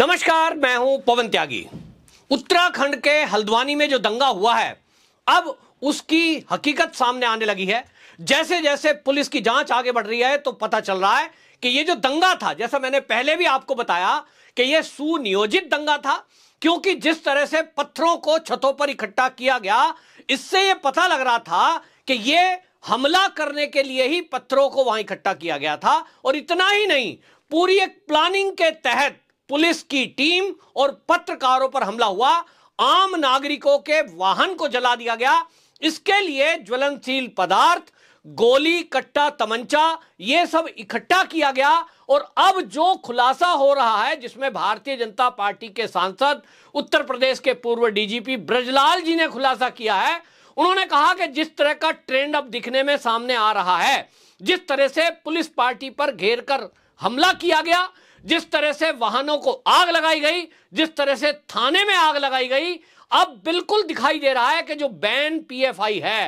नमस्कार मैं हूं पवन त्यागी उत्तराखंड के हल्द्वानी में जो दंगा हुआ है अब उसकी हकीकत सामने आने लगी है जैसे जैसे पुलिस की जांच आगे बढ़ रही है तो पता चल रहा है कि यह जो दंगा था जैसा मैंने पहले भी आपको बताया कि यह सुनियोजित दंगा था क्योंकि जिस तरह से पत्थरों को छतों पर इकट्ठा किया गया इससे यह पता लग रहा था कि यह हमला करने के लिए ही पत्थरों को वहां इकट्ठा किया गया था और इतना ही नहीं पूरी एक प्लानिंग के तहत पुलिस की टीम और पत्रकारों पर हमला हुआ आम नागरिकों के वाहन को जला दिया गया इसके लिए ज्वलनशील पदार्थ गोली कट्टा तमंचा यह सब इकट्ठा किया गया और अब जो खुलासा हो रहा है जिसमें भारतीय जनता पार्टी के सांसद उत्तर प्रदेश के पूर्व डीजीपी ब्रजलाल जी ने खुलासा किया है उन्होंने कहा कि जिस तरह का ट्रेंड अब दिखने में सामने आ रहा है जिस तरह से पुलिस पार्टी पर घेर कर हमला किया गया जिस तरह से वाहनों को आग लगाई गई जिस तरह से थाने में आग लगाई गई अब बिल्कुल दिखाई दे रहा है कि जो बैन पीएफआई है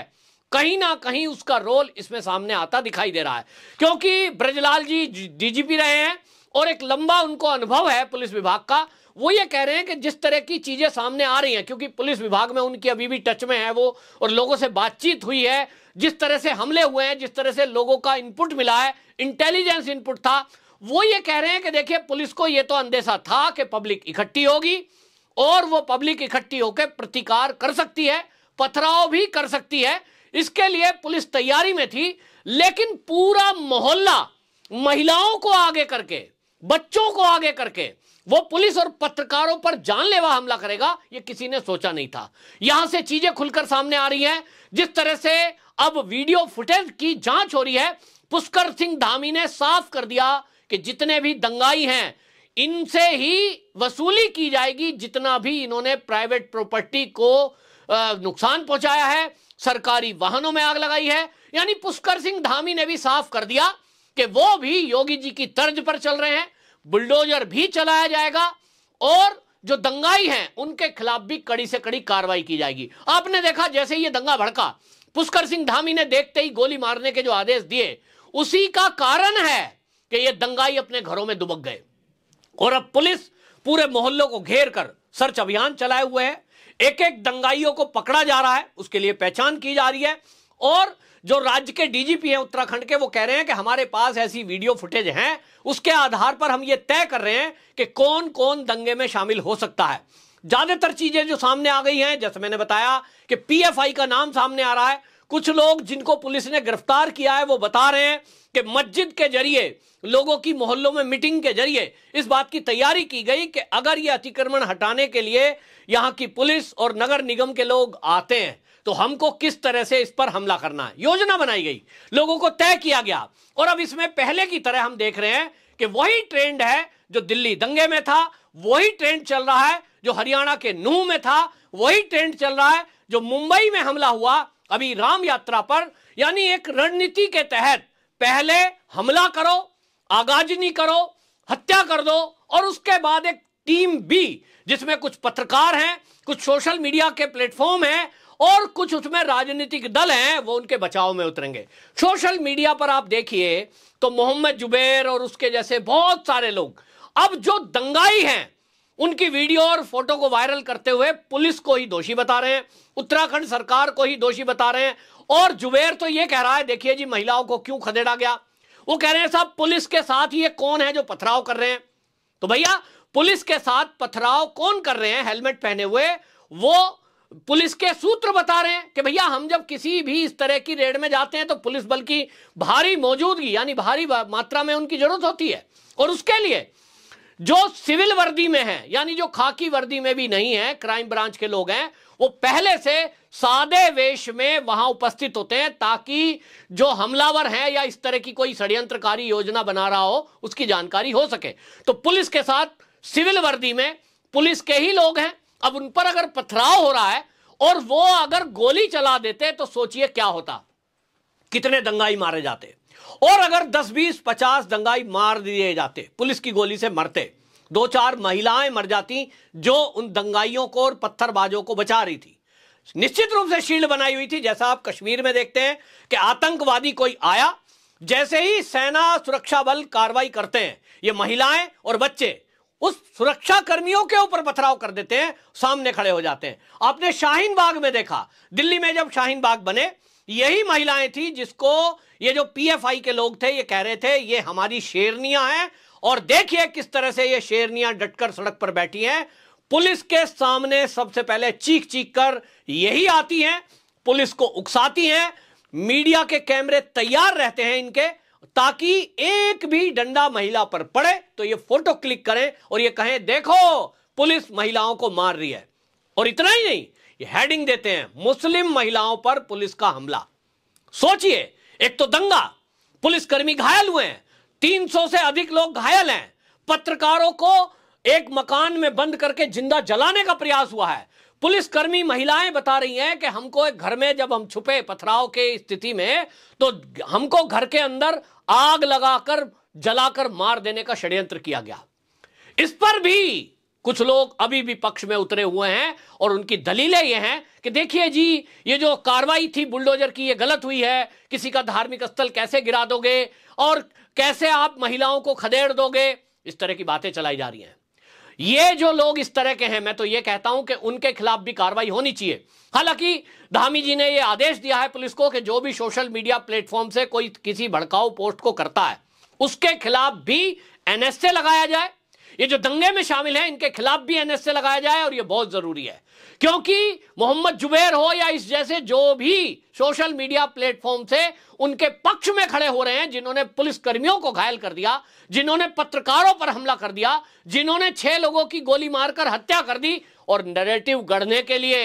कहीं ना कहीं उसका रोल इसमें सामने आता दिखाई दे रहा है क्योंकि ब्रजलाल जी डीजीपी रहे हैं और एक लंबा उनको अनुभव है पुलिस विभाग का वो ये कह रहे हैं कि जिस तरह की चीजें सामने आ रही हैं क्योंकि पुलिस विभाग में उनकी अभी भी टच में है वो और लोगों से बातचीत हुई है जिस तरह से हमले हुए हैं जिस तरह से लोगों का इनपुट मिला है इंटेलिजेंस इनपुट था वो ये कह रहे हैं कि देखिए पुलिस को ये तो अंदेशा था कि पब्लिक इकट्ठी होगी और वो पब्लिक इकट्ठी होकर प्रतिकार कर सकती है पथराव भी कर सकती है इसके लिए पुलिस तैयारी में थी लेकिन पूरा मोहल्ला महिलाओं को आगे करके बच्चों को आगे करके वो पुलिस और पत्रकारों पर जानलेवा हमला करेगा ये किसी ने सोचा नहीं था यहां से चीजें खुलकर सामने आ रही हैं जिस तरह से अब वीडियो फुटेज की जांच हो रही है पुष्कर सिंह धामी ने साफ कर दिया कि जितने भी दंगाई हैं इनसे ही वसूली की जाएगी जितना भी इन्होंने प्राइवेट प्रॉपर्टी को नुकसान पहुंचाया है सरकारी वाहनों में आग लगाई है यानी पुष्कर सिंह धामी ने भी साफ कर दिया कि वो भी योगी जी की तर्ज पर चल रहे हैं बुलडोजर भी चलाया जाएगा और जो दंगाई हैं उनके खिलाफ भी कड़ी से कड़ी कार्रवाई की जाएगी आपने देखा जैसे ये दंगा भड़का पुष्कर सिंह धामी ने देखते ही गोली मारने के जो आदेश दिए उसी का कारण है कि ये दंगाई अपने घरों में दुबक गए और अब पुलिस पूरे मोहल्लों को घेर कर सर्च अभियान चलाए हुए है एक एक दंगाइयों को पकड़ा जा रहा है उसके लिए पहचान की जा रही है और जो राज्य के डीजीपी हैं उत्तराखंड के वो कह रहे हैं कि हमारे पास ऐसी वीडियो फुटेज हैं उसके आधार पर हम ये तय कर रहे हैं कि कौन कौन दंगे में शामिल हो सकता है ज्यादातर चीजें जो सामने आ गई हैं जैसे मैंने बताया कि पीएफआई का नाम सामने आ रहा है कुछ लोग जिनको पुलिस ने गिरफ्तार किया है वो बता रहे हैं कि मस्जिद के जरिए लोगों की मोहल्लों में मीटिंग के जरिए इस बात की तैयारी की गई कि अगर ये अतिक्रमण हटाने के लिए यहाँ की पुलिस और नगर निगम के लोग आते हैं तो हमको किस तरह से इस पर हमला करना है योजना बनाई गई लोगों को तय किया गया और अब इसमें पहले की तरह हम देख रहे हैं कि वही ट्रेंड है जो दिल्ली दंगे में था वही ट्रेंड चल रहा है जो हरियाणा के नूह में था वही ट्रेंड चल रहा है जो मुंबई में हमला हुआ अभी राम यात्रा पर यानी एक रणनीति के तहत पहले हमला करो आगाजनी करो हत्या कर दो और उसके बाद एक टीम बी जिसमें कुछ पत्रकार हैं कुछ सोशल मीडिया के प्लेटफॉर्म हैं और कुछ उसमें राजनीतिक दल हैं वो उनके बचाव में उतरेंगे सोशल मीडिया पर आप देखिए तो मोहम्मद जुबैर और उसके जैसे बहुत सारे लोग अब जो दंगाई हैं उनकी वीडियो और फोटो को वायरल करते हुए पुलिस को ही दोषी बता रहे हैं उत्तराखंड सरकार को ही दोषी बता रहे हैं और जुबेर तो यह कह रहा है देखिए जी महिलाओं को क्यों खदेड़ा गया वो कह रहे हैं साहब पुलिस के साथ ये कौन है जो पथराव कर रहे हैं तो भैया पुलिस के साथ पथराव कौन कर रहे हैं हेलमेट पहने हुए वो पुलिस के सूत्र बता रहे हैं कि भैया हम जब किसी भी इस तरह की रेड में जाते हैं तो पुलिस बल की भारी मौजूदगी यानी भारी मात्रा में उनकी जरूरत होती है और उसके लिए जो सिविल वर्दी में है यानी जो खाकी वर्दी में भी नहीं है क्राइम ब्रांच के लोग हैं वो पहले से सादे वेश में वहां उपस्थित होते हैं ताकि जो हमलावर है या इस तरह की कोई षड्यंत्रकारी योजना बना रहा हो उसकी जानकारी हो सके तो पुलिस के साथ सिविल वर्दी में पुलिस के ही लोग हैं अब उन पर अगर पथराव हो रहा है और वो अगर गोली चला देते तो सोचिए क्या होता कितने दंगाई मारे जाते और अगर 10 बीस 50 दंगाई मार दिए जाते पुलिस की गोली से मरते दो चार महिलाएं मर जाती जो उन दंगाइयों को और पत्थरबाजों को बचा रही थी निश्चित रूप से शील्ड बनाई हुई थी जैसा आप कश्मीर में देखते हैं कि आतंकवादी कोई आया जैसे ही सेना सुरक्षा बल कार्रवाई करते हैं ये महिलाएं और बच्चे उस सुरक्षा कर्मियों के ऊपर पथराव कर देते हैं सामने खड़े हो जाते हैं आपने शाहीन बाग में देखा दिल्ली में जब शाहीन बाग बने यही महिलाएं थी जिसको ये जो पीएफआई के लोग थे ये कह रहे थे ये हमारी शेरनियां हैं और देखिए किस तरह से ये शेरनियां डटकर सड़क पर बैठी हैं पुलिस के सामने सबसे पहले चीख चीख कर यही आती हैं पुलिस को उकसाती हैं मीडिया के कैमरे तैयार रहते हैं इनके ताकि एक भी डंडा महिला पर पड़े तो ये फोटो क्लिक करें और ये कहें देखो पुलिस महिलाओं को मार रही है और इतना ही नहीं हेडिंग देते हैं मुस्लिम महिलाओं पर पुलिस का हमला सोचिए एक तो दंगा पुलिसकर्मी घायल हुए हैं 300 से अधिक लोग घायल हैं पत्रकारों को एक मकान में बंद करके जिंदा जलाने का प्रयास हुआ है पुलिसकर्मी महिलाएं बता रही हैं कि हमको एक घर में जब हम छुपे पथराव के स्थिति में तो हमको घर के अंदर आग लगाकर जलाकर मार देने का षड्यंत्र किया गया इस पर भी कुछ लोग अभी भी पक्ष में उतरे हुए हैं और उनकी दलीलें ये हैं कि देखिए जी ये जो कार्रवाई थी बुलडोजर की ये गलत हुई है किसी का धार्मिक स्थल कैसे गिरा दोगे और कैसे आप महिलाओं को खदेड़ दोगे इस तरह की बातें चलाई जा रही हैं ये जो लोग इस तरह के हैं मैं तो ये कहता हूं कि उनके खिलाफ भी कार्रवाई होनी चाहिए हालांकि धामी जी ने यह आदेश दिया है पुलिस को कि जो भी सोशल मीडिया प्लेटफॉर्म से कोई किसी भड़काऊ पोस्ट को करता है उसके खिलाफ भी एनएसए लगाया जाए ये जो दंगे में शामिल हैं इनके खिलाफ भी एनएसए लगाया जाए और ये बहुत जरूरी है क्योंकि मोहम्मद जुबैर हो या इस जैसे जो भी सोशल मीडिया प्लेटफॉर्म से उनके पक्ष में खड़े हो रहे हैं जिन्होंने पुलिस कर्मियों को घायल कर दिया जिन्होंने पत्रकारों पर हमला कर दिया जिन्होंने छह लोगों की गोली मारकर हत्या कर दी और नरेटिव गढ़ने के लिए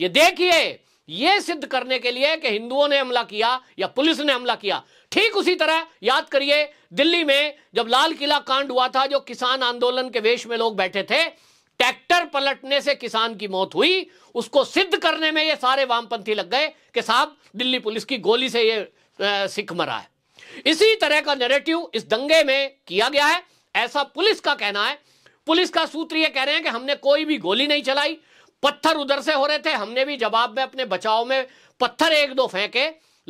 ये देखिए यह सिद्ध करने के लिए कि हिंदुओं ने हमला किया या पुलिस ने हमला किया ठीक उसी तरह याद करिए दिल्ली में जब लाल किला कांड हुआ था जो किसान आंदोलन के वेश में लोग बैठे थे ट्रैक्टर पलटने से किसान की मौत हुई उसको सिद्ध करने में ये सारे वामपंथी लग गए कि साहब दिल्ली पुलिस की गोली से ये सिख मरा है इसी तरह का नेरेटिव इस दंगे में किया गया है ऐसा पुलिस का कहना है पुलिस का सूत्र ये कह रहे हैं कि हमने कोई भी गोली नहीं चलाई पत्थर उधर से हो रहे थे हमने भी जवाब में अपने बचाव में पत्थर एक दो फेंके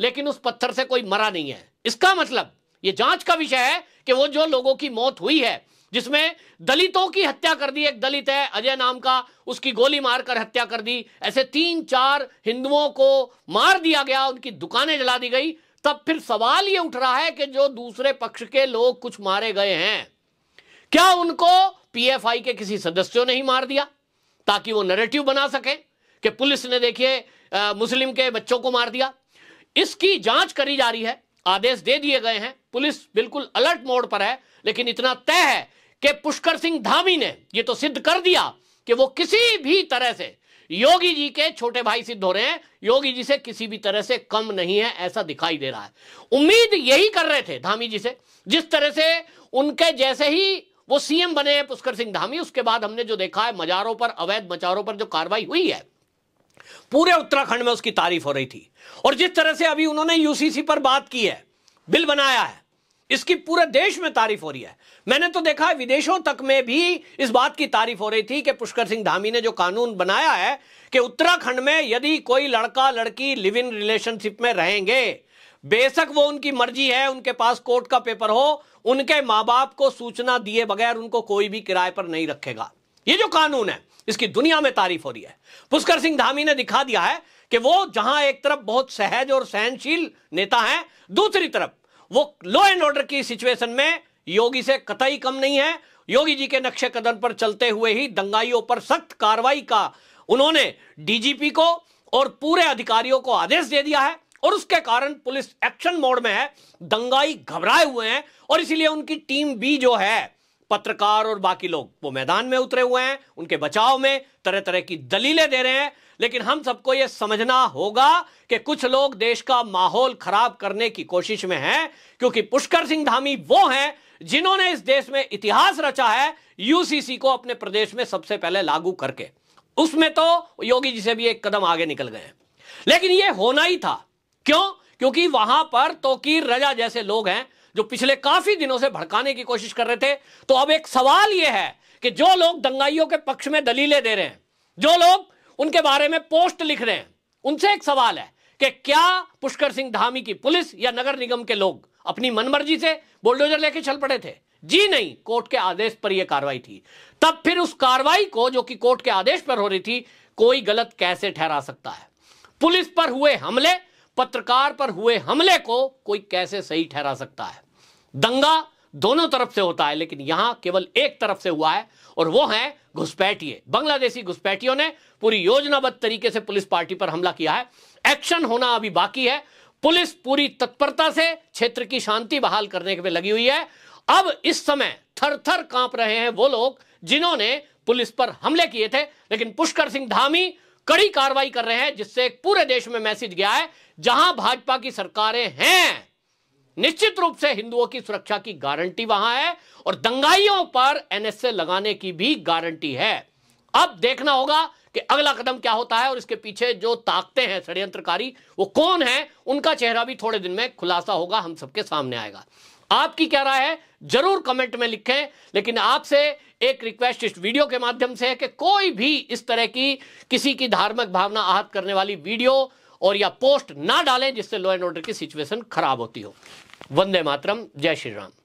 लेकिन उस पत्थर से कोई मरा नहीं है इसका मतलब ये जांच का विषय है कि वो जो लोगों की मौत हुई है जिसमें दलितों की हत्या कर दी एक दलित है अजय नाम का उसकी गोली मारकर हत्या कर दी ऐसे तीन चार हिंदुओं को मार दिया गया उनकी दुकानें जला दी गई तब फिर सवाल ये उठ रहा है कि जो दूसरे पक्ष के लोग कुछ मारे गए हैं क्या उनको पीएफआई के किसी सदस्यों ने ही मार दिया ताकि वो नरेटिव बना सके कि पुलिस ने देखिए मुस्लिम के बच्चों को मार दिया इसकी जांच करी जा रही है आदेश दे दिए गए हैं पुलिस बिल्कुल अलर्ट मोड पर है लेकिन इतना तय है कि पुष्कर सिंह धामी ने यह तो सिद्ध कर दिया कि वो किसी भी तरह से योगी जी के छोटे भाई सिद्ध हो रहे हैं योगी जी से किसी भी तरह से कम नहीं है ऐसा दिखाई दे रहा है उम्मीद यही कर रहे थे धामी जी से जिस तरह से उनके जैसे ही वो सीएम बने हैं पुष्कर सिंह धामी उसके बाद हमने जो देखा है मजारों पर अवैध मचारों पर जो कार्रवाई हुई है पूरे उत्तराखंड में उसकी तारीफ हो रही थी और जिस तरह से अभी उन्होंने यूसीसी पर बात की है बिल बनाया है इसकी पूरे देश में तारीफ हो रही है मैंने तो देखा है विदेशों तक में भी इस बात की तारीफ हो रही थी कि पुष्कर सिंह धामी ने जो कानून बनाया है कि उत्तराखंड में यदि कोई लड़का लड़की लिव इन रिलेशनशिप में रहेंगे बेशक वो उनकी मर्जी है उनके पास कोर्ट का पेपर हो उनके मां बाप को सूचना दिए बगैर उनको कोई भी किराए पर नहीं रखेगा ये जो कानून है इसकी दुनिया में तारीफ हो रही है पुष्कर सिंह धामी ने दिखा दिया है कि वो जहां एक तरफ बहुत सहज और सहनशील नेता है दूसरी तरफ वो लॉ एंड ऑर्डर की सिचुएशन में योगी से कतई कम नहीं है योगी जी के नक्शे कदम पर चलते हुए ही दंगाइयों पर सख्त कार्रवाई का उन्होंने डीजीपी को और पूरे अधिकारियों को आदेश दे दिया है और उसके कारण पुलिस एक्शन मोड में है दंगाई घबराए हुए हैं और इसीलिए उनकी टीम भी जो है पत्रकार और बाकी लोग वो मैदान में उतरे हुए हैं उनके बचाव में तरह तरह की दलीलें दे रहे हैं लेकिन हम सबको यह समझना होगा कि कुछ लोग देश का माहौल खराब करने की कोशिश में हैं क्योंकि पुष्कर सिंह धामी वो हैं जिन्होंने इस देश में इतिहास रचा है यूसीसी को अपने प्रदेश में सबसे पहले लागू करके उसमें तो योगी जी से भी एक कदम आगे निकल गए लेकिन यह होना ही था क्यों क्योंकि वहां पर तोकीर रजा जैसे लोग हैं जो पिछले काफी दिनों से भड़काने की कोशिश कर रहे थे तो अब एक सवाल यह है कि जो लोग दंगाइयों के पक्ष में दलीलें दे रहे हैं जो लोग उनके बारे में पोस्ट लिख रहे हैं उनसे एक सवाल है कि क्या पुष्कर सिंह धामी की पुलिस या नगर निगम के लोग अपनी मनमर्जी से बुलडोजर लेके चल पड़े थे जी नहीं कोर्ट के आदेश पर यह कार्रवाई थी तब फिर उस कार्रवाई को जो कि कोर्ट के आदेश पर हो रही थी कोई गलत कैसे ठहरा सकता है पुलिस पर हुए हमले पत्रकार पर हुए हमले को कोई कैसे सही ठहरा सकता है दंगा दोनों तरफ से होता है लेकिन यहां केवल एक तरफ से हुआ है और वो है घुसपैठिए बांग्लादेशी घुसपैठियों ने पूरी योजनाबद्ध तरीके से पुलिस पार्टी पर हमला किया है एक्शन होना अभी बाकी है पुलिस पूरी तत्परता से क्षेत्र की शांति बहाल करने में लगी हुई है अब इस समय थर थर कांप रहे हैं वो लोग जिन्होंने पुलिस पर हमले किए थे लेकिन पुष्कर सिंह धामी कड़ी कार्रवाई कर रहे हैं जिससे पूरे देश में मैसेज गया है जहां भाजपा की सरकारें हैं निश्चित रूप से हिंदुओं की सुरक्षा की गारंटी वहां है और दंगाइयों पर एनएसए लगाने की भी गारंटी है अब देखना होगा कि अगला कदम क्या होता है और इसके पीछे जो ताकते हैं षड्यंत्रकारी वो कौन है उनका चेहरा भी थोड़े दिन में खुलासा होगा हम सबके सामने आएगा आपकी क्या राय है जरूर कमेंट में लिखें लेकिन आपसे एक रिक्वेस्ट इस वीडियो के माध्यम से है कि कोई भी इस तरह की किसी की धार्मिक भावना आहत करने वाली वीडियो और या पोस्ट ना डालें जिससे लॉ एंड ऑर्डर की सिचुएशन खराब होती हो वंदे मातरम जय श्री राम